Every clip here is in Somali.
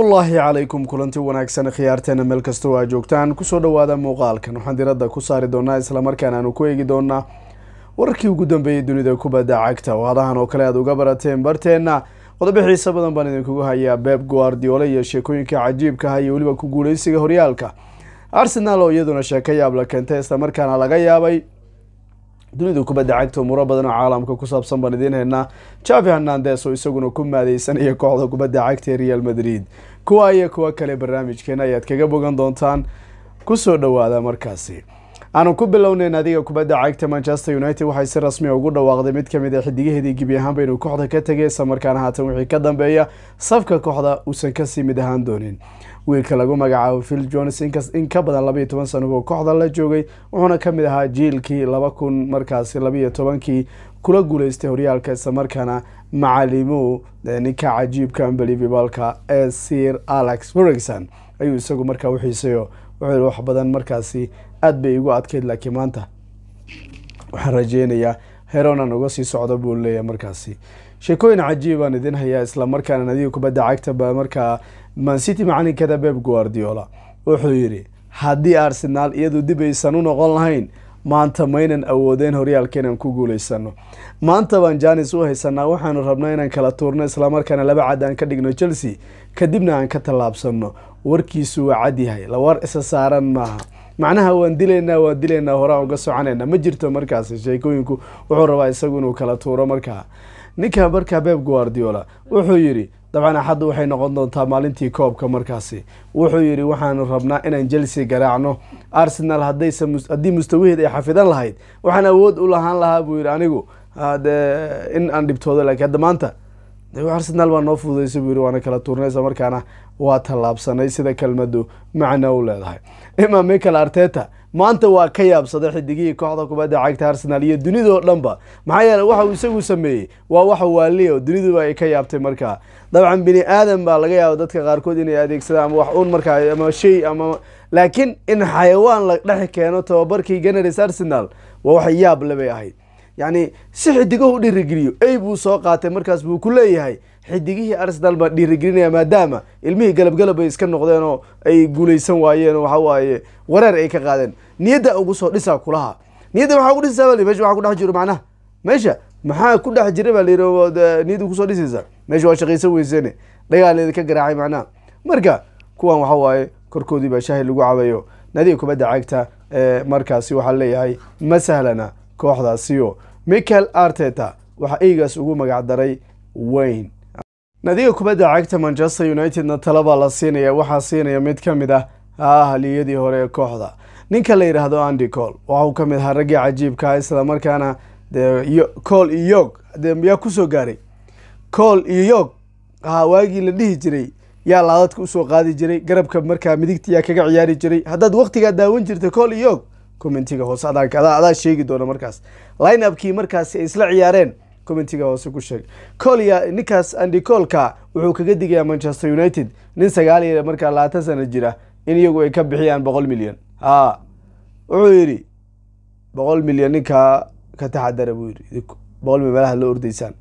ullaahi calaykum kulanti wanaagsan khiyaarteenna meel kastoo aa joogtaan kusoo dhowaada muuqaalkan waxaan diradda ku saari doonaa islamarkaan aanu ku eegi doonaa wararkii ugu dambeeyey dunida kubadda cagta oo oo kale aad uga barateen barteenna qodobo xiise badan baan idinkugu hayaa beeb guardiola iyo sheekooyinka cajiibka ah iyo weliba ku guuleysiga horyaalka arsenaal oo iyaduna sheeko yaabla keentay islamarkaana laga yaabay dunida kubadda cagta umuuro badan oo caalamka ku saabsan baan idiin haynaa javi hernandes oo isaguna ku maadeysanaya kooxda kubadda cagta ee real madrid kuwa iyo kuwa kale barnaamijkeena ayaad kaga bogan doontaan ku soo dhowaada markaasi aanu ku bilownay adiga kubadda cagta manchester united waxay si rasmi ah ugu dhawaaqday mid kamid a ah xidigaheedii gebi ahaanba inuu kooxda ka tegay islamarkaana haatan wixii ka dambeeya safka kooxda uusan kasii mid ahaan doonin wiilka lagu magacaabo phil jones inkas in ka badan labaiyo toban sanaboo kooxda la joogay wuxuuna kamid ahaa jiilkii laba kun markaasi labaiyo tobankii kula guuleystay horyaalka islamarkaana macalimu ninka cajiibka unbelivibalka ee sir alex fergson ayuu isagu markaa u wuxuu wax badan markaasi aada bay igu adkayd laakiin maanta waxaan rajeynayaa heronan uga sii socdo buu leeyahay markaasi sheekooyin cajiibaan idin hayaa islamarkaana nadiga kubadda cagtaba markaa mancity macalinkada beb guardiola wuxuu yidhi haddii arsenaal iyadu dib aysan u noqon lahayn maanta maynan awoodeen horyaalka inaan ku guulaysano maanta baan janis u haysanaa waxaanu rabnaa inaan kala tuurno islamarkaana laba cad aan ka dhigno chelsea kadibna aan ka tallaabsano warkiisu waa cadyahay la war isa saaran maaha macnaha waan dilaynaa waan dilaynaa horaan uga soconayna ma jirto markaasi sheekooyinku wuxuu rabaa isagu inuu kala tuuro markaa ninka markaa beeb guardiola wuxuu yidhi dabcan axadda waxay noqon doontaa maalintii koobka markaasi wuxuu yidhi waxaanu rabnaa inaan chelsea garaacno arsenal hadaysa haddii mustawaheed ay xafidan lahayd waxaan awood u lahaan lahaa buu yidhi anigu de in aan dhibtoodo laakiin hadda maanta arsenal baa noo fududaysay buu yiri waana kala tuurnaysa markaana waa tallaabsanay sida kelmaddu macno u leedahay ima michael arteta maanta waa ka yaabsaday xidigihii kooxda kubadda cagta arsenal iyo dunidoo dhanba maxaa yeele waxa uu isagu sameeyey waa wax waaliya oo duniduba ay ka yaabtay markaa dabcan bini aadan baa laga yaaba dadka qaarkood inay adeegsadaan ama wax uun markaa ama shay ama laakiin in xayawaan la dhex keeno tababarkii generis arsenal waa wax yaab le bay ahayd yani si xidigahu dhiirigeliyo ey buu soo qaatay markaas buu ku leeyahay xidigihii arsenal baa dhiirigelinaya maadaama ilmihii galabgalab ay iska noqdeen oo ay guulaysan waayeen oo waxawaaye wareer ay ka qaadeen niyadda ugu soo dhisa kulaha niyadda maxaa ugu dhisaa bal mesha waxaa kudhex jiro macnaha meesha maxaa ku dhex jira baa layidhi niyadda kusoo dhisaysa meesha waa shaqaysan weysene dhagaaleeda ka garaacay macnaha marka kuwan waxa waaye korkoodii baa shaahi lagu cabayo nadii kubadda cagta markaasi waxaa leeyahay ma sahlana kooxdaasiyo michael arteta waxaa eygaas ugu magac daray wayne nadiga kubadda cagta manchester unitedna talabaa la siinaya waxaa siinaya mid ka mid ah ah haliyadii hore ee kooxda ninka la yidhaahdo andy cool waxauu ka mid ahaa raggii cajiibkaa isla markaana dee cool iyo yog dee miyaa kusoo gaaray cool iyo yog haa waagii la dhihi jiray yaa laadadka usoo qaadi jiray garabka markaa midigta yaa kaga ciyaari jiray haddaad waqtigaa daawan jirta cool iyo yog commentiga hoose adaa sheegi doona markaas line upkii markaas ay isla ciyaareen commentiga hoose ku sheeg colya ninkaas andy colka wuxuu kaga digayaa manchester united nin sagaal iyo markaa labaatan sana jira in iyagu ay ka bixiyaan boqol milyan a wuxuu yidhi boqol milyan ninkaa ka taxadara buu yidhi boqol milyan meelaha loo ordaysaan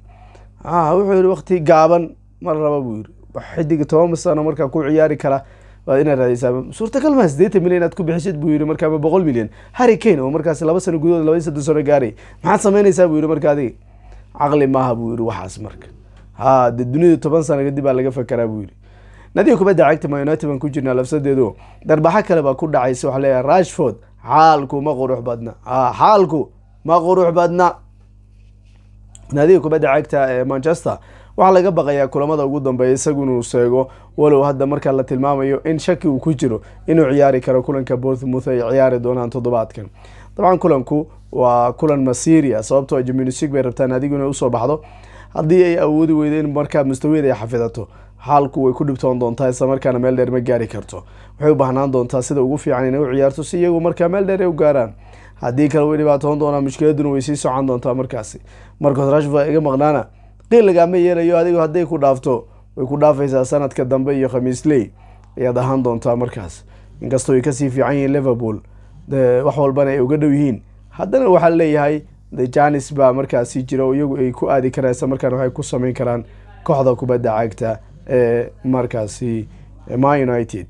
wuxuu yidhi wakti gaaban mar raba buu yidhi xidig toban sano markaa ku ciyaari kara waad inaad raadaysaa suurtagal maa siddeetan milyan aad ku bixishid buu yihi markaama boqol milyan harry kane oo markaas laba sano gudahood labadi soddon sano gaaray maxaad samaynaysaa buu yihi marka adiga caqli maaha buu yihi waxaas marka ha dee dunida toban sano kadib baa laga fakaraa buu yihi nadiga kubadda cagta ma united baan ku jirnaa labsadeedu darbaxo kale baa ku dhacaysa waxaa leeyahay rashford xaalku ma qurux badna ha xaalku ma qurux badna nadiga kubadda cagta ee eh, manchester waxaa laga baqayaa kulamada ugu dambeeya isagu inuu seego walow hadda markaa la tilmaamayo in shaki uu ku jiro inuu ciyaari karo kulanka bourthmouth ay ciyaari doonaan toddobaadkan dabcan kulanku waa kulan masiria sababtoo ah jimins bay rabtaan adigu inay usoo baxdo haddii ay awoodi weydo in markaa mustawiyeed ay xafidato xaalku way ku dhibtoon doontaa isla markaana meel dheer ma gaari karto waxay u baahnaan doontaa sida ugu fiican inay u ciyaarto si iyagu markaa meel dheer ay u gaaraan haddii kale way dhibaatoon doonaa mushkiladuna way sii socon doontaa markaasi marcos rashford iga maqnaana dheel lagaama yeelayo adigu hadday ku dhaafto way ku dhaafaysaa sanadka dambe iyo khamiisley ayaad ahaan doontaa markaas inkastoo ay kasii fiican yihiin liverpool wax walbana ay uga dhow yihiin haddana waxaa leeyahay de janis baa markaasi jira oo iyagu ay ku aadi karaan markaan waxay ku samayn karaan kooxda kubadda cagta ee markaasi ma united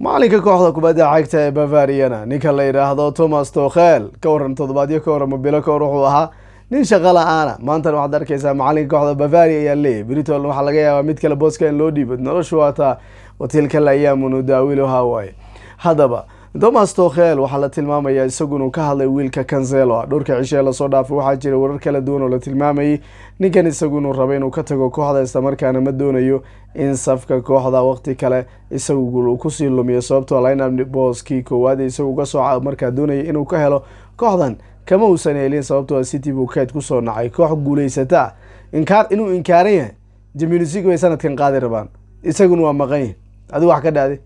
macalinka kooxda kubadda cagta ee bavariana ninka la yidhaahdo thomas tokhel ka waran toddobaadyo ka waran mabilo ka war wuxuu ahaa nin shaqo la-aana maantana waxaad arkaysaa macalinka kooxda bavaria ayaa leeyahy britol waxaa laga yaabaa mid kale booska in loo dhiibad noloshu waataa watiilkala ayaamunu daawiluhaa waaye haddaba thomas tokhel waxaa la tilmaamayaa isagunuu ka hadlay wiilka kanselo ah dhowrka cishee lasoo dhaafay waxaa jira warar kala duwan oo la tilmaamayay ninkan isagunuu raba inuu ka tago kooxda islamarkaana ma doonayo in safka kooxda waqti kale isagu kusii lumiyo sababtoo ah linab booskii koowaad isagu uga sooca markaa doonaya inuu ka helo kooxdan kama uusan helin sababtoo a ah city buu kayd ku soo nacay koox guuleysata inkaar inuu inkaaran yahay champions bay sanadkan qaadi rabaan isaguna waa maqan yahi adigu wax ka dhacday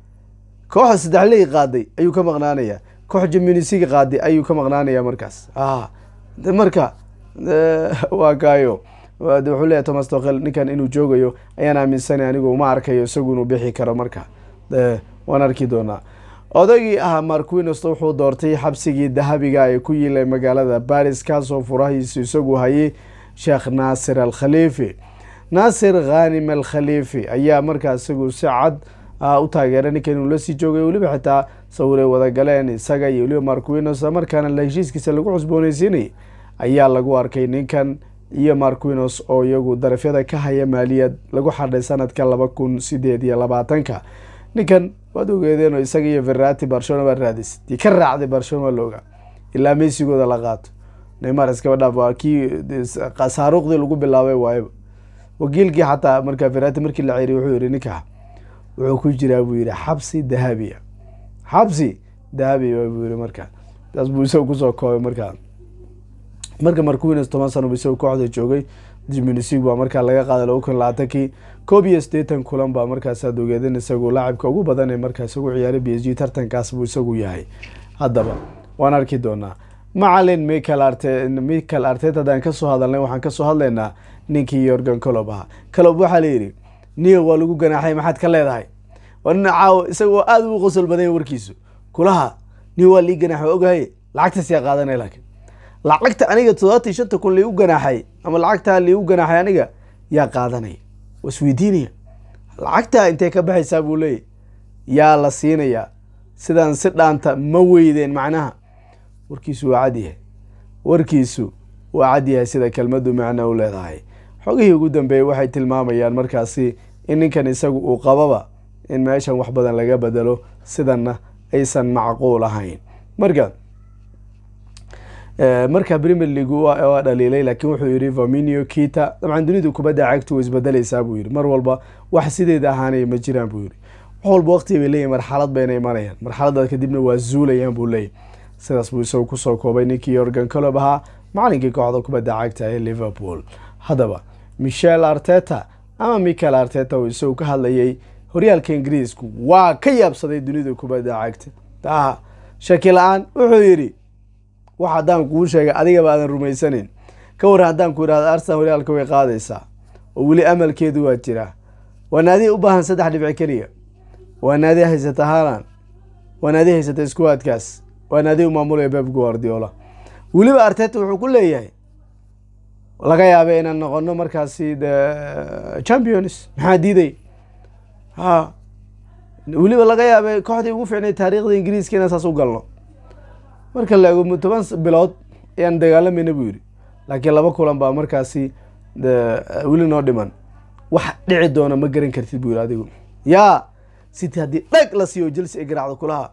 kooxda saddexley qaaday ayuu ka maqnaanaya koox champions qaaday ayuu ka maqnaanaya markaas ah, marka eh, waa kaayo wuxuu leeyahy thomas tokel ninkan inuu joogayo ayaan aaminsanay anigu uma arkayo isagu inuu bixi karo marka eh, waan arki doonaa odaygii ahaa marquinest wuxuu doortay xabsigii dahabiga ee ku yiilay magaalada baris kaasoo furahiisu isagu hayay sheekh naasir al khaliifi naasir khanim al khaliifi ayaa markaa isagu si cad ah, u taageeray ninkan inuu lasii joogay weliba xitaa sawir ay wada isaga iyo weliba marquinest markaana heshiiskiisa lagu cusbooneysiinay ayaa lagu arkay ninkan iyo marquinos oo iyagu darafyada ka haya maaliyad lagu xardhay sanadka laba kun sideed iyo labaatanka ninkan waad ogeedeenoo isaga iyo verati barcelona baa raadisay dii ka raacday barcelona waa loogaa ilaa mesigooda la qaato neymar iskaba dhaaf waa kii saaruuqdii lagu bilaabay waayaba wakiilkii xataa markaa verati markii la ceeriy wuxuu yihi ninkaa wuxuu ku jiraa buu yihi xabsi dahabiya xabsi dahabiya buu yihi markaa saas buu isaga kusoo koobay markaa marka marquines toban sano bu isaga kooxda joogay diminisig baa markaa laga qaaday laba kun labaatankii koob iyo siddeetan kulan baa markaasaad ogeedeen isagu laacibka ugu badan ee markaas ugu ciyaaray b s g tartankaas buu isagu yahay haddaba waan arki doonaa macalin michael arte michael artet haddaan kasoo hadalnay waxaan kasoo hadlaynaa ninkii yorgan colob ahaa colob waxaa layidhi niyo waa lagu ganaaxay maxaad ka leedahay waa nin caawo isagoo aada ugu qosol badanya warkiisu kulaha niyo waa lii ganaaxo ogahay lacagtaas yaa qaadanay laakiin lacagta aniga toddobaatan shanta kun liigu ganaaxay ama lacagtaa liigu ganaaxay aniga yaa qaadanay wasweydiinaya lacagtaa intay ka baxaysaa buu leeyahy yaa la siinayaa sidaan si dhaanta ma weydeen macnaha warkiisu waa cadyahay warkiisu waa cad yahay sida kelmaddu macno u leedahay xogihii ugu dambeeyey waxay tilmaamayaan markaasi in ninkan isagu uu qababa in meeshan wax badan laga bedelo sidanna aysan macquul ahayn marka Eh, marka premier league waa dhaliilay laakiin wuxuu yidhi vaminio kita dabcan dunidu kubadda cagtu way isbedelaysaa buu yidhi mar walba wax sideeda ahaanaya ma jiraan buu yidhi wax walba waqtiga bay leeyihin marxalad bayna imanayaan marxaladdaas kadibna waa zuulayaan buu leeyahy sidaas buu isagu kusoo koobay ninkii yorgan colob ahaa macalinkii kooxda kubadda cagta ee liverpool haddaba michel arteta ama michael arteta oo isagu ka hadlayay horyaalka ingiriisku waa ka yaabsaday dunida kubadda cagta sheeki la-aan wuxuu yidhi wax haddaan kuu sheegay adigaba aadan rumaysanin ka war haddaan ku idhahdo arsenal weli way qaadaysaa oo weli amalkeedu waa jira waa naadiya u baahan saddex dhibci keliya waa naadiya haysata haalan waa naadiya haysata iskuwaadkaas waa naadiya u maamulaya beeb guardiola weliba arteta wuxuu ku leeyahay laga yaabay inaan noqono markaasi uh, champions maxaa diiday weliba laga yaabay kooxdii ugu fiicnay taariikhda ingiriiska inaan saas u galno marka la eego toban bilood ayaan dagaalamayna buu yidhi laakiin laba kulan baa markaasi weli noo dhiman wax dhici doona ma garan kartid buu yidhi adigu yaa city haddii dhag la siiyo jelsi ay garaacdo kulaha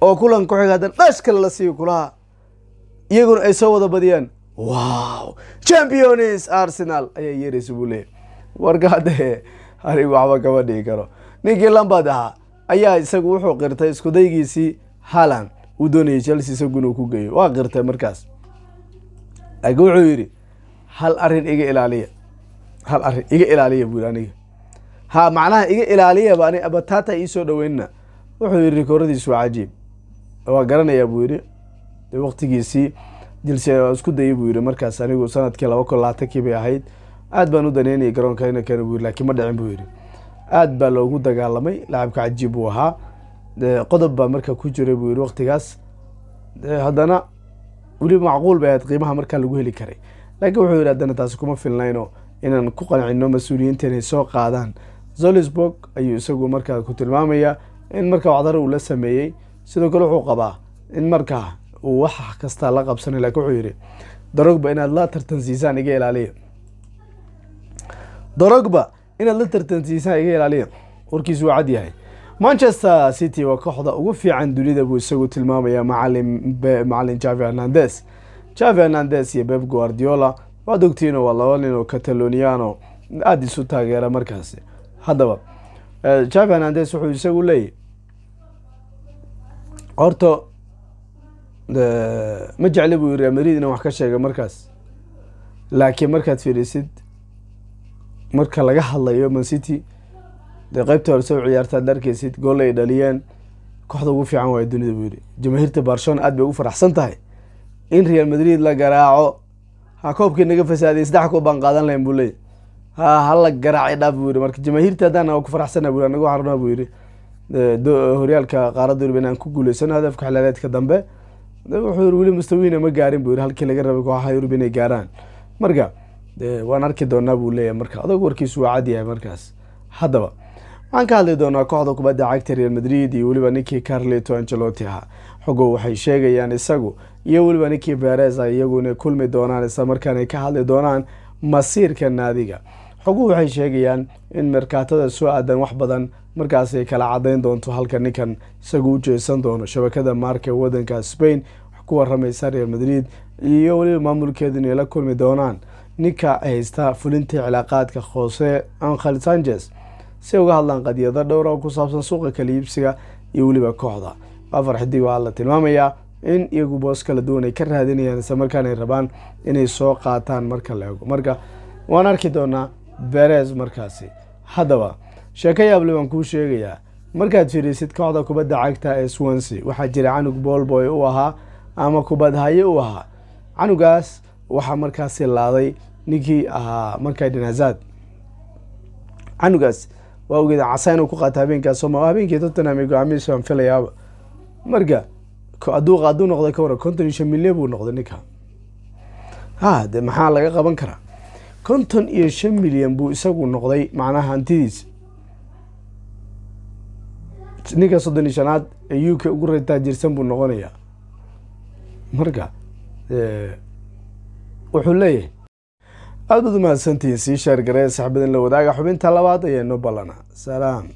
oo kulan kuxiga haddana dhash kale la siiyo kulaha iyaguna ay soo wada badiyaan wow championes arsenal ayaa yeeraysa buu leeyahy warka haddee arigu waxba kama dhigi karo ninkii lambad ahaa ayaa isagu wuxuu qirtay iskudaygiisii haland uu doonayay chelsea isaguna uu ku geeyo waa qirtay markaas laakiin wuxuu yidhi hal arrin iga ilaaliya hal arrin iga ilaaliya buu yidhi aniga ha macnaha iga ilaaliyaba ani abatata iisoo dhoweynna wuxuu yidhi rikooradiisu waa cajiib waa garanayaa buu yidhi waktigiisii jelse isku dayay buu yidhi markaas anigu sanadkii laba kun labaatankii bay ahayd aad baan u daneynayay garoonka inankana buu yidhi laakiin ma dhicin buu yidhi aad baa loogu dagaalamay lacabka cajiib buu ahaa qodob baa markaa ku jiray buu yidhi waktigaas haddana weli macquul bay ahayd qiimaha markaa lagu heli karay laakiin wuxuu yidhi haddana taasi kuma filnayno inaan ku qancino mas-uuliyiinta inay soo qaadaan zolisburg ayuu isagu markaa ku tilmaamayaa in markaa waxdar uu la sameeyey sidoo kale wuxuu qabaa in markaa uu wax kasta la qabsanay lakiin wuxuu yidhi dorogba inaad la tartansiisaan iga ilaaliya darogba inaad la tartansiisaan iga ilaaliya warkiisu waa cad yahay manchester city waa kooxda ugu fiican dunida buu isagu tilmaamaya macalin javi hernandes javi hernandes iyo beb guardiola waad ogtihiino waa laba nin oo cataloniano aada isu taageera markaasi haddaba javi eh, hernandes wuxuu isagu leeyahy horto eh, ma jecli buu real madrid inan wax ka sheega markaas laakiin markaad fiirisid marka laga hadlayo mancity dee qeybtii hore soo ciyaartaad arkeysid gool ay dhaliyeen kooxda ugu fiican waay dunida buu yidhi jamaahiirta barshon aad bay ugu faraxsan tahay in real madrid la garaaco ha koobkii naga fasaadiyay saddex koob baan qaadan lahayn buu leeyay ha hala garaaci dhaaf buu yidhi marka jamaahiirta haddaan ku faraxsana bu anagu xarunaa buu yidhi horyaalka qaaradda yurub inaan ku guuleysano hadafka xilaadeedka dambe wuxuu yiri weli mustawiina ma gaarin buu yiri halkii laga rabay kooxaha yurub inay gaaraan marka waan arki doonaa buu leeyahay marka adag warkiisu waa cadyahay markaas haddaba waxaan ka hadli doonaa kooxda kubadda cagta real madrid iyo weliba ninkii carlito angelotti ah xogow waxay sheegayaan isagu iyo weliba ninkii beres ah iyagu kulmi doonaan isla markaana ka hadli doonaan masiirka naadiga xoguhu waxay sheegayaan in markaatada soo aadan wax badan markaas kala caddayn doonto halka ninkan isagu u jeesan doono shabakada maarka waddanka spain ku waramaysa real madrid iyo weliba maamulkeedu inay la kulmi doonaan ninka haysta fulinta cilaaqaadka hose ankhel sanchez si uga hadlaan qadiyado dhowr oo ku saabsan suuqa kala iibsiga iyo weliba kooxda afarxidii waxaa la tilmaamayaa in iyagu boos kala duwan ay ka raadinayaan isla markaanay rabaan inay soo qaataan marka la ego marka waan arki doonaa beres markaasi haddaba sheeko yaabli waan kuu sheegayaa markaad fiirisid kooxda kubadda cagta ee swanse waxaa jira canug boolboy u ahaa ama kubadhaye u ahaa canugaas waxaa markaasi laaday ninkii ahaa markay dhinaazaad canugaas waawgeeda casa inuu ku qaato habeenkaasoo ma habeenkii tottenham ay go-aamiyaysan filayaaba marka hadduu qaaduu noqday ka waran konton iyo shan milyan buu noqday ninka ha de maxaa laga qaban karaa konton iyo shan milyan buu isagu noqday macnaha hantidiisa ninka soddon iyo shanaad ee u k ugu rataajirsan buu noqonayaa marka wuxuu leeyahay aad baad umahadsantihiin sii shaargaree saxibadin la wadaaga xubinta labaad ayaynu ballanaa salaam